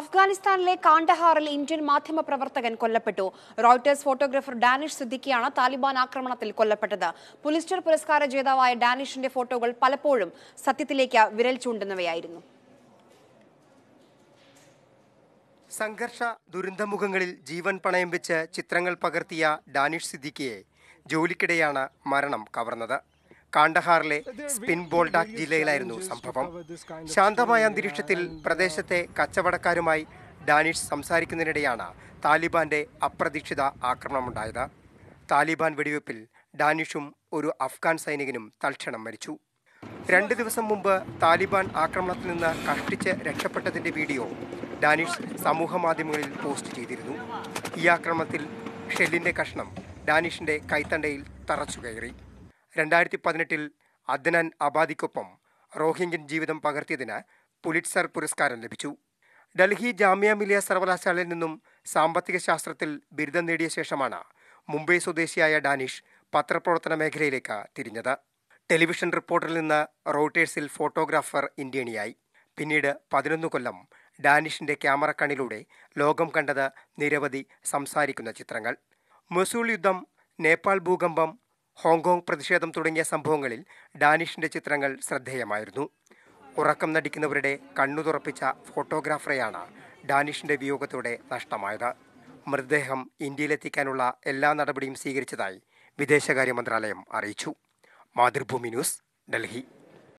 അഫ്ഗാനിസ്ഥാനിലെ കാണ്ടഹാറിൽ ഇന്ത്യൻ മാധ്യമപ്രവർത്തകൻ കൊല്ലപ്പെട്ടു റോയിട്ടേഴ്സ് ഫോട്ടോഗ്രാഫർ ഡാനിഷ് സിദ്ദിഖിയാണ് താലിബാൻ ആക്രമണത്തിൽ കൊല്ലപ്പെട്ടത് പുലിസ്റ്റർ പുരസ്കാര ജേതാവായ ഡാനിഷിന്റെ ഫോട്ടോകൾ പലപ്പോഴും സത്യത്തിലേക്ക് വിരൽ ചൂണ്ടുന്നവയായിരുന്നു സംഘർഷ ദുരന്തമുഖങ്ങളിൽ ജീവൻ പണയം വെച്ച് ചിത്രങ്ങൾ പകർത്തിയ ഡാനിഷ് സിദ്ദിഖിയെ ജോലിക്കിടെയാണ് മരണം കവർന്നത് കാണ്ടഹാറിലെ സ്പിൻബോൾഡാക് ജില്ലയിലായിരുന്നു സംഭവം ശാന്തമായ അന്തരീക്ഷത്തിൽ പ്രദേശത്തെ കച്ചവടക്കാരുമായി ഡാനിഷ് സംസാരിക്കുന്നതിനിടെയാണ് താലിബാന്റെ അപ്രതീക്ഷിത ആക്രമണമുണ്ടായത് താലിബാൻ വെടിവെപ്പിൽ ഡാനിഷും ഒരു അഫ്ഗാൻ സൈനികനും തൽക്ഷണം മരിച്ചു രണ്ട് ദിവസം മുമ്പ് താലിബാൻ ആക്രമണത്തിൽ നിന്ന് കഷ്ടിച്ച് രക്ഷപ്പെട്ടതിന്റെ വീഡിയോ ഡാനിഷ് സമൂഹ മാധ്യമങ്ങളിൽ പോസ്റ്റ് ചെയ്തിരുന്നു ഈ ആക്രമണത്തിൽ ഷെല്ലിന്റെ കഷ്ണം ഡാനിഷിന്റെ കൈത്തണ്ടയിൽ തറച്ചു കയറി രണ്ടായിരത്തി പതിനെട്ടിൽ അദ്നാൻ അബാദിക്കൊപ്പം റോഹിംഗ്യൻ ജീവിതം പകർത്തിയതിന് പുലിറ്റ്സർ പുരസ്കാരം ലഭിച്ചു ഡൽഹി ജാമ്യ മിലിയ സർവകലാശാലയിൽ നിന്നും സാമ്പത്തിക ശാസ്ത്രത്തിൽ ബിരുദം നേടിയ ശേഷമാണ് മുംബൈ സ്വദേശിയായ ഡാനിഷ് പത്രപ്രവർത്തന മേഖലയിലേക്ക് തിരിഞ്ഞത് ടെലിവിഷൻ റിപ്പോർട്ടറിൽ നിന്ന് റോട്ടേഴ്സിൽ ഫോട്ടോഗ്രാഫർ ഇന്ത്യണിയായി പിന്നീട് പതിനൊന്ന് കൊല്ലം ഡാനിഷിന്റെ ക്യാമറ കണ്ണിലൂടെ ലോകം കണ്ടത് നിരവധി സംസാരിക്കുന്ന ചിത്രങ്ങൾ മൊസൂൾ യുദ്ധം നേപ്പാൾ ഭൂകമ്പം ഹോങ്കോങ് പ്രതിഷേധം തുടങ്ങിയ സംഭവങ്ങളിൽ ഡാനിഷിന്റെ ചിത്രങ്ങൾ ശ്രദ്ധേയമായിരുന്നു ഉറക്കം നടിക്കുന്നവരുടെ കണ്ണു തുറപ്പിച്ച ഫോട്ടോഗ്രാഫറെയാണ് ഡാനിഷിന്റെ വിയോഗത്തോടെ നഷ്ടമായത് മൃതദേഹം ഇന്ത്യയിലെത്തിക്കാനുള്ള എല്ലാ നടപടിയും സ്വീകരിച്ചതായി വിദേശകാര്യ മന്ത്രാലയം അറിയിച്ചു മാതൃഭൂമി ന്യൂസ് ഡൽഹി